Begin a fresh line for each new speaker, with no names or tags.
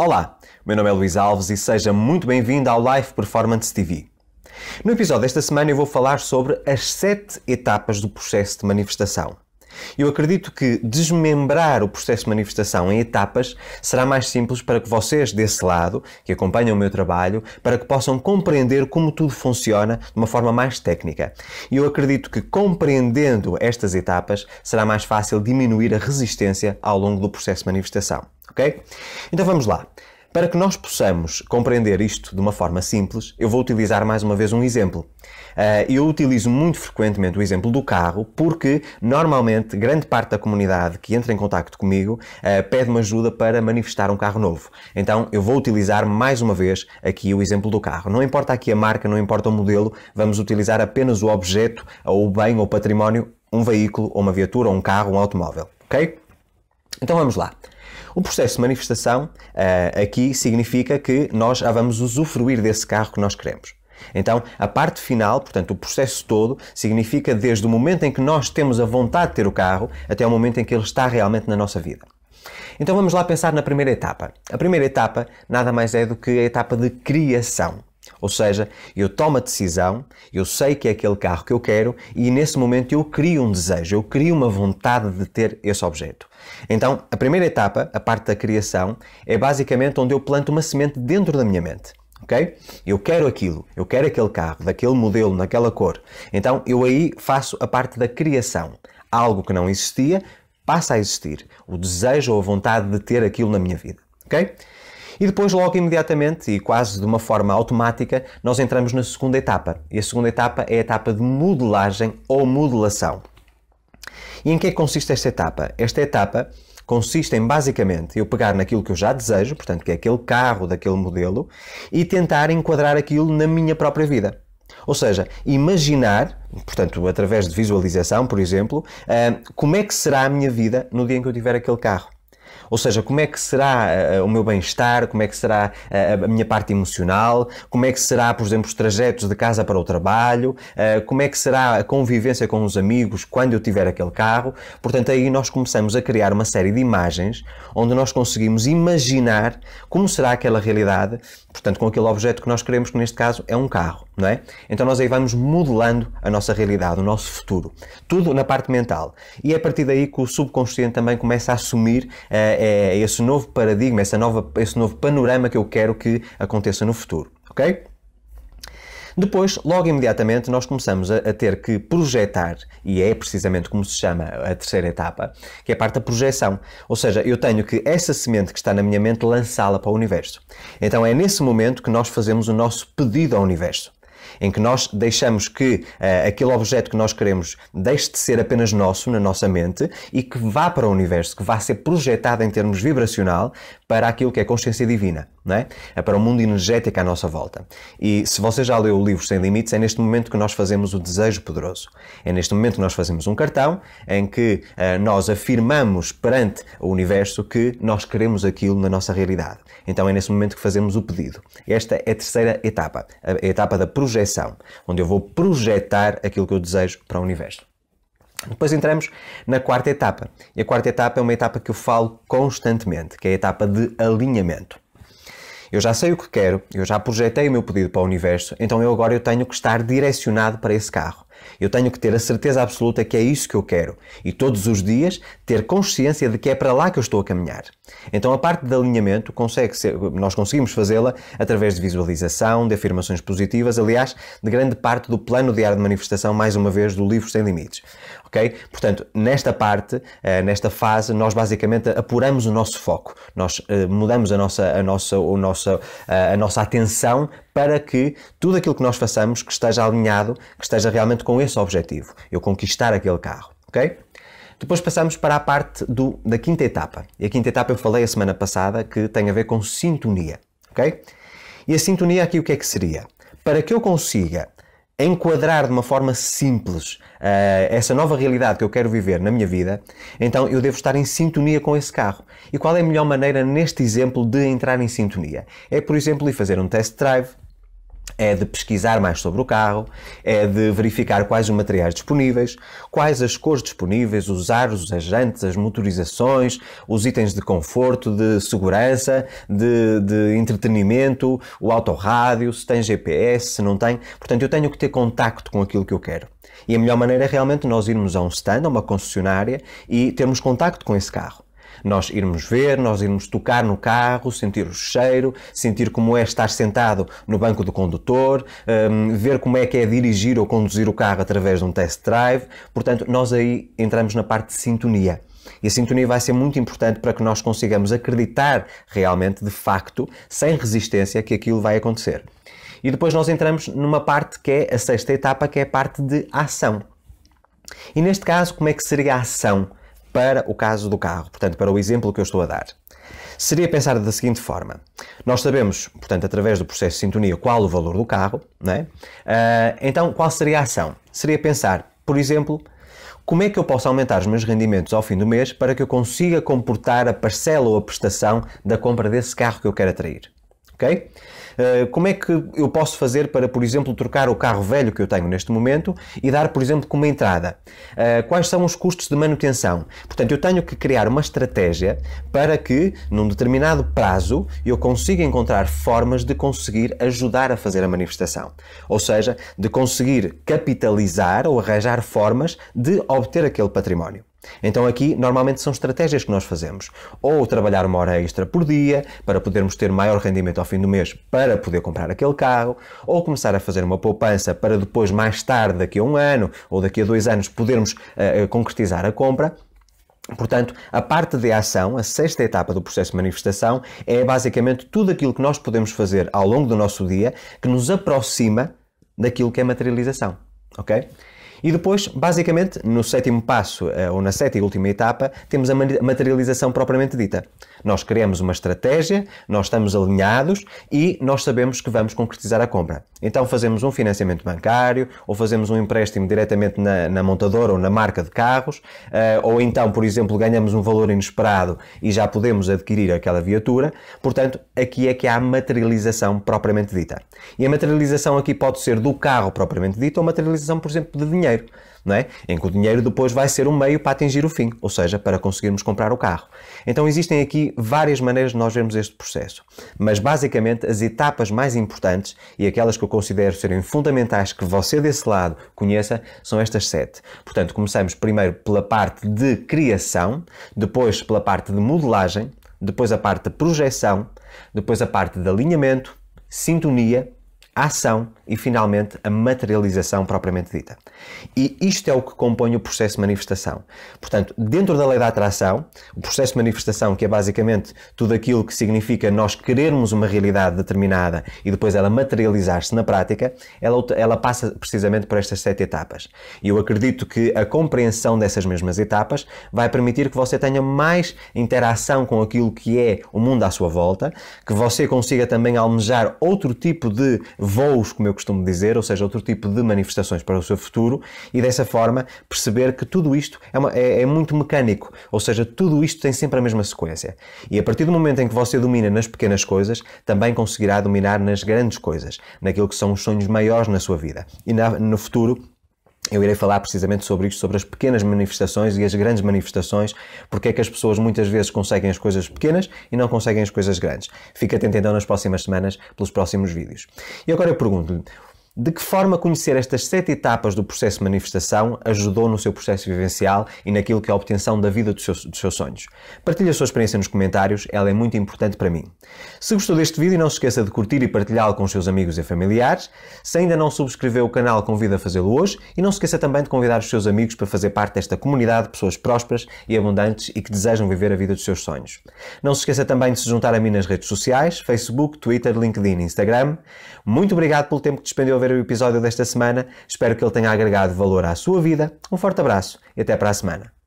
Olá, meu nome é Luís Alves e seja muito bem-vindo ao Live Performance TV. No episódio desta semana eu vou falar sobre as sete etapas do processo de manifestação. Eu acredito que desmembrar o processo de manifestação em etapas será mais simples para que vocês desse lado, que acompanham o meu trabalho, para que possam compreender como tudo funciona de uma forma mais técnica. E eu acredito que compreendendo estas etapas será mais fácil diminuir a resistência ao longo do processo de manifestação, ok? Então vamos lá. Para que nós possamos compreender isto de uma forma simples, eu vou utilizar mais uma vez um exemplo. Eh, eu utilizo muito frequentemente o exemplo do carro porque, normalmente, grande parte da comunidade que entra em contato comigo eh, pede-me ajuda para manifestar um carro novo. Então, eu vou utilizar mais uma vez aqui o exemplo do carro. Não importa aqui a marca, não importa o modelo, vamos utilizar apenas o objeto, ou o bem, ou o património, um veículo, ou uma viatura, ou um carro, um automóvel. Ok? Então vamos lá. O processo de manifestação uh, aqui significa que nós já vamos usufruir desse carro que nós queremos. Então, a parte final, portanto, o processo todo, significa desde o momento em que nós temos a vontade de ter o carro até o momento em que ele está realmente na nossa vida. Então vamos lá pensar na primeira etapa. A primeira etapa nada mais é do que a etapa de criação. Ou seja, eu tomo a decisão, eu sei que é aquele carro que eu quero e nesse momento eu crio um desejo, eu crio uma vontade de ter esse objeto. Então, a primeira etapa, a parte da criação, é basicamente onde eu planto uma semente dentro da minha mente. Ok? Eu quero aquilo, eu quero aquele carro, daquele modelo, naquela cor. Então, eu aí faço a parte da criação. Algo que não existia passa a existir. O desejo ou a vontade de ter aquilo na minha vida. Ok? E depois, logo imediatamente e quase de uma forma automática, nós entramos na segunda etapa. E a segunda etapa é a etapa de modelagem ou modelação. E em que é que consiste esta etapa? Esta etapa consiste em basicamente eu pegar naquilo que eu já desejo, portanto, que é aquele carro daquele modelo, e tentar enquadrar aquilo na minha própria vida. Ou seja, imaginar, portanto, através de visualização, por exemplo, ah, como é que será a minha vida no dia em que eu tiver aquele carro. Ou seja, como é que será uh, o meu bem-estar, como é que será uh, a minha parte emocional, como é que será, por exemplo, os trajetos de casa para o trabalho, uh, como é que será a convivência com os amigos quando eu tiver aquele carro. Portanto, aí nós começamos a criar uma série de imagens onde nós conseguimos imaginar como será aquela realidade, portanto, com aquele objeto que nós queremos, que neste caso é um carro, não é? Então nós aí vamos modelando a nossa realidade, o nosso futuro. Tudo na parte mental. E é a partir daí que o subconsciente também começa a assumir é esse novo paradigma, essa nova, esse novo panorama que eu quero que aconteça no futuro, ok? Depois, logo imediatamente, nós começamos a, a, ter que projetar, e é precisamente como se chama a terceira etapa, que é a parte da projeção. Ou seja, eu tenho que essa semente que está na minha mente lançá-la para o universo. Então é nesse momento que nós fazemos o nosso pedido ao universo em que nós deixamos que uh, aquele objeto que nós queremos deixe de ser apenas nosso, na nossa mente, e que vá para o universo, que vá ser projetado em termos vibracional para aquilo que é consciência divina é? é? para o mundo energético à nossa volta. E se você já leu o livro Sem Limites, é neste momento que nós fazemos o desejo poderoso. É neste momento que nós fazemos um cartão em que uh, nós afirmamos perante o universo que nós queremos aquilo na nossa realidade. Então é nesse momento que fazemos o pedido. Esta é a terceira etapa, a etapa da projeção, onde eu vou projetar aquilo que eu desejo para o universo. Depois entramos na quarta etapa. E a quarta etapa é uma etapa que eu falo constantemente, que é a etapa de alinhamento. Eu já sei o que quero, eu já projetei o meu pedido para o universo, então eu agora eu tenho que estar direcionado para esse carro. Eu tenho que ter a certeza absoluta que é isso que eu quero e todos os dias ter consciência de que é para lá que eu estou a caminhar. Então a parte de alinhamento consegue ser, nós conseguimos fazê-la através de visualização, de afirmações positivas, aliás, de grande parte do plano diário de manifestação, mais uma vez, do livro Sem Limites. Ok? Portanto, nesta parte, eh, nesta fase, nós basicamente apuramos o nosso foco, nós eh, mudamos a nossa, a nossa, o nossa, eh, a nossa atenção para que tudo aquilo que nós façamos que esteja alinhado, que esteja realmente com esse objetivo, eu conquistar aquele carro, ok? Depois passamos para a parte do, da quinta etapa. E a quinta etapa eu falei a semana passada que tem a ver com sintonia, ok? E a sintonia aqui o que é que seria? Para que eu consiga enquadrar de uma forma simples uh, essa nova realidade que eu quero viver na minha vida, então eu devo estar em sintonia com esse carro. E qual é a melhor maneira neste exemplo de entrar em sintonia? É, por exemplo, ir fazer um test drive, é de pesquisar mais sobre o carro, é de verificar quais os materiais disponíveis, quais as cores disponíveis, usar os agentes, as motorizações, os itens de conforto, de segurança, de, de entretenimento, o autorrádio, se tem GPS, se não tem. Portanto, eu tenho que ter contacto com aquilo que eu quero. E a melhor maneira é realmente nós irmos a um stand, a uma concessionária e termos contacto com esse carro. Nós irmos ver, nós irmos tocar no carro, sentir o cheiro, sentir como é estar sentado no banco do condutor, um, ver como é que é dirigir ou conduzir o carro através de um test drive. Portanto, nós aí entramos na parte de sintonia. E a sintonia vai ser muito importante para que nós consigamos acreditar realmente, de facto, sem resistência, que aquilo vai acontecer. E depois nós entramos numa parte que é a sexta etapa, que é a parte de ação. E neste caso, como é que seria a ação para o caso do carro, portanto, para o exemplo que eu estou a dar. Seria pensar da seguinte forma: nós sabemos, portanto, através do processo de sintonia, qual o valor do carro, não é? Uh, então, qual seria a ação? Seria pensar, por exemplo, como é que eu posso aumentar os meus rendimentos ao fim do mês para que eu consiga comportar a parcela ou a prestação da compra desse carro que eu quero atrair? ok? Uh, como é que eu posso fazer para, por exemplo, trocar o carro velho que eu tenho neste momento e dar, por exemplo, como entrada? Uh, quais são os custos de manutenção? Portanto, eu tenho que criar uma estratégia para que, num determinado prazo, eu consiga encontrar formas de conseguir ajudar a fazer a manifestação. Ou seja, de conseguir capitalizar ou arranjar formas de obter aquele património. Então aqui normalmente são estratégias que nós fazemos. Ou trabalhar uma hora extra por dia para podermos ter maior rendimento ao fim do mês para poder comprar aquele carro, ou começar a fazer uma poupança para depois, mais tarde, daqui a um ano ou daqui a dois anos, podermos uh, concretizar a compra. Portanto, a parte de ação, a sexta etapa do processo de manifestação, é basicamente tudo aquilo que nós podemos fazer ao longo do nosso dia que nos aproxima daquilo que é materialização. Ok? E depois, basicamente, no sétimo passo, eh, ou na sétima e última etapa, temos a materialização propriamente dita. Nós queremos uma estratégia, nós estamos alinhados e nós sabemos que vamos concretizar a compra. Então fazemos um financiamento bancário ou fazemos um empréstimo diretamente na, na montadora ou na marca de carros, uh, ou então, por exemplo, ganhamos um valor inesperado e já podemos adquirir aquela viatura. Portanto, aqui é que há a materialização propriamente dita. E a materialização aqui pode ser do carro propriamente dito ou materialização, por exemplo, de dinheiro não é? Em que o dinheiro depois vai ser um meio para atingir o fim, ou seja, para conseguirmos comprar o carro. Então existem aqui várias maneiras de nós vermos este processo, mas basicamente as etapas mais importantes e aquelas que eu considero serem fundamentais que você desse lado conheça são estas sete. Portanto, começamos primeiro pela parte de criação, depois pela parte de modelagem, depois a parte de projeção, depois a parte de alinhamento, sintonia, ação e, finalmente, a materialização propriamente dita. E isto é o que compõe o processo de manifestação. Portanto, dentro da lei da atração, o processo de manifestação, que é basicamente tudo aquilo que significa nós querermos uma realidade determinada e depois ela materializar-se na prática, ela, ela passa precisamente por estas sete etapas. E eu acredito que a compreensão dessas mesmas etapas vai permitir que você tenha mais interação com aquilo que é o mundo à sua volta, que você consiga também almejar outro tipo de voos, como eu costumo dizer, ou seja, outro tipo de manifestações para o seu futuro, e dessa forma perceber que tudo isto é, uma, é, é muito mecânico, ou seja, tudo isto tem sempre a mesma sequência. E a partir do momento em que você domina nas pequenas coisas, também conseguirá dominar nas grandes coisas, naquilo que são os sonhos maiores na sua vida. E na, no futuro, eu irei falar precisamente sobre isto, sobre as pequenas manifestações e as grandes manifestações, porque é que as pessoas muitas vezes conseguem as coisas pequenas e não conseguem as coisas grandes. Fica atento então nas próximas semanas, pelos próximos vídeos. E agora eu pergunto-lhe, de que forma conhecer estas sete etapas do processo de manifestação ajudou no seu processo vivencial e naquilo que é a obtenção da vida dos seus, dos seus sonhos? Partilhe a sua experiência nos comentários, ela é muito importante para mim. Se gostou deste vídeo, não se esqueça de curtir e partilhá-lo com os seus amigos e familiares. Se ainda não subscreveu o canal, convido a fazê-lo hoje e não se esqueça também de convidar os seus amigos para fazer parte desta comunidade de pessoas prósperas e abundantes e que desejam viver a vida dos seus sonhos. Não se esqueça também de se juntar a mim nas redes sociais, Facebook, Twitter, LinkedIn, Instagram. Muito obrigado pelo tempo que despendeu a ver ver o episódio desta semana. Espero que ele tenha agregado valor à sua vida. Um forte abraço e até para a semana.